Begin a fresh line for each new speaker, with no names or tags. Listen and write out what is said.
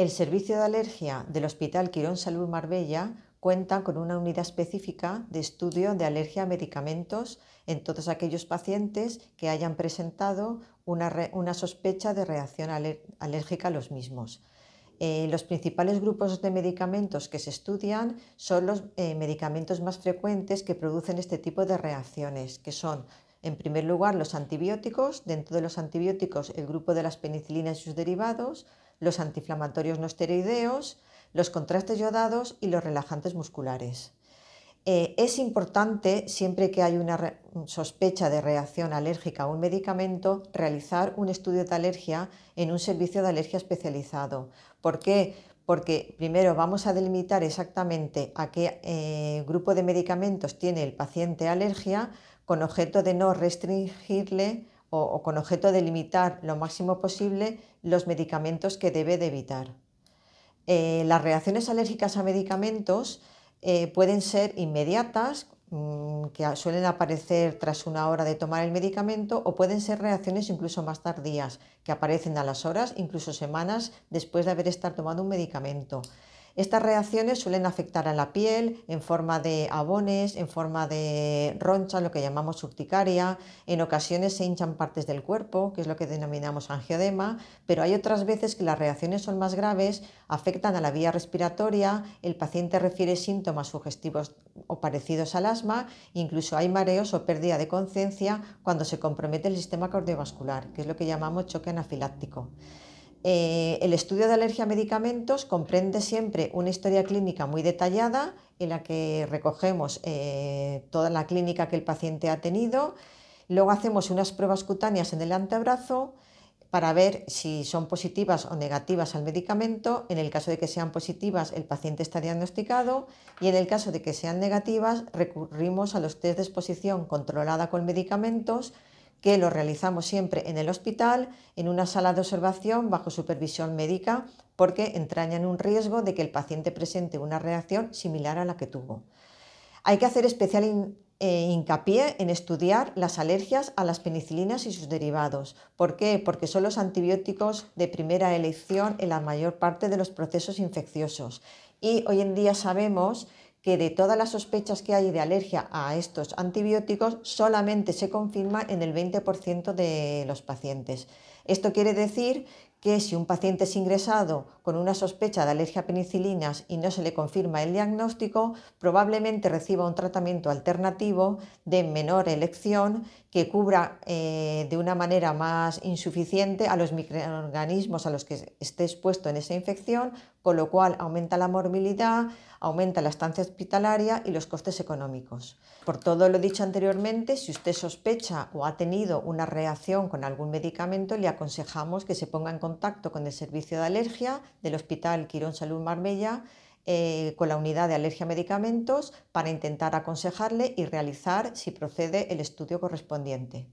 El servicio de alergia del Hospital Quirón Salud Marbella cuenta con una unidad específica de estudio de alergia a medicamentos en todos aquellos pacientes que hayan presentado una, sospecha de reacción alérgica a los mismos. Eh, los principales grupos de medicamentos que se estudian son los eh, medicamentos más frecuentes que producen este tipo de reacciones, que son, en primer lugar, los antibióticos, dentro de los antibióticos el grupo de las penicilinas y sus derivados, los antiinflamatorios no esteroideos, los contrastes yodados y los relajantes musculares. Eh, es importante, siempre que hay una sospecha de reacción alérgica a un medicamento, realizar un estudio de alergia en un servicio de alergia especializado. ¿Por qué? Porque primero vamos a delimitar exactamente a qué eh, grupo de medicamentos tiene el paciente alergia con objeto de no restringirle o, con objeto de limitar lo máximo posible los medicamentos que debe de evitar. Eh, las reacciones alérgicas a medicamentos eh, pueden ser inmediatas, mm, que suelen aparecer tras una hora de tomar el medicamento, o pueden ser reacciones incluso más tardías, que aparecen a las horas, incluso semanas después de haber estado tomando un medicamento. Estas reacciones suelen afectar a la piel en forma de abones, en forma de roncha, lo que llamamos urticaria, en ocasiones se hinchan partes del cuerpo, que es lo que denominamos angiodema, pero hay otras veces que las reacciones son más graves, afectan a la vía respiratoria, el paciente refiere síntomas sugestivos o parecidos al asma, incluso hay mareos o pérdida de conciencia cuando se compromete el sistema cardiovascular, que es lo que llamamos choque anafiláctico. Eh, el estudio de alergia a medicamentos comprende siempre una historia clínica muy detallada en la que recogemos eh, toda la clínica que el paciente ha tenido. Luego hacemos unas pruebas cutáneas en el antebrazo para ver si son positivas o negativas al medicamento. En el caso de que sean positivas, el paciente está diagnosticado y en el caso de que sean negativas, recurrimos a los test de exposición controlada con medicamentos que lo realizamos siempre en el hospital, en una sala de observación bajo supervisión médica, porque entrañan un riesgo de que el paciente presente una reacción similar a la que tuvo. Hay que hacer especial eh, hincapié en estudiar las alergias a las penicilinas y sus derivados. ¿Por qué? Porque son los antibióticos de primera elección en la mayor parte de los procesos infecciosos. Y hoy en día sabemos que de todas las sospechas que hay de alergia a estos antibióticos, solamente se confirma en el 20% de los pacientes. Esto quiere decir que si un paciente es ingresado con una sospecha de alergia a penicilinas y no se le confirma el diagnóstico, probablemente reciba un tratamiento alternativo de menor elección que cubra eh, de una manera más insuficiente a los microorganismos a los que esté expuesto en esa infección, con lo cual aumenta la morbilidad, aumenta la estancia hospitalaria y los costes económicos. Por todo lo dicho anteriormente, si usted sospecha o ha tenido una reacción con algún medicamento, le aconsejamos que se ponga en contacto con el servicio de alergia del Hospital Quirón Salud Marbella eh, con la unidad de alergia medicamentos para intentar aconsejarle y realizar, si procede, el estudio correspondiente.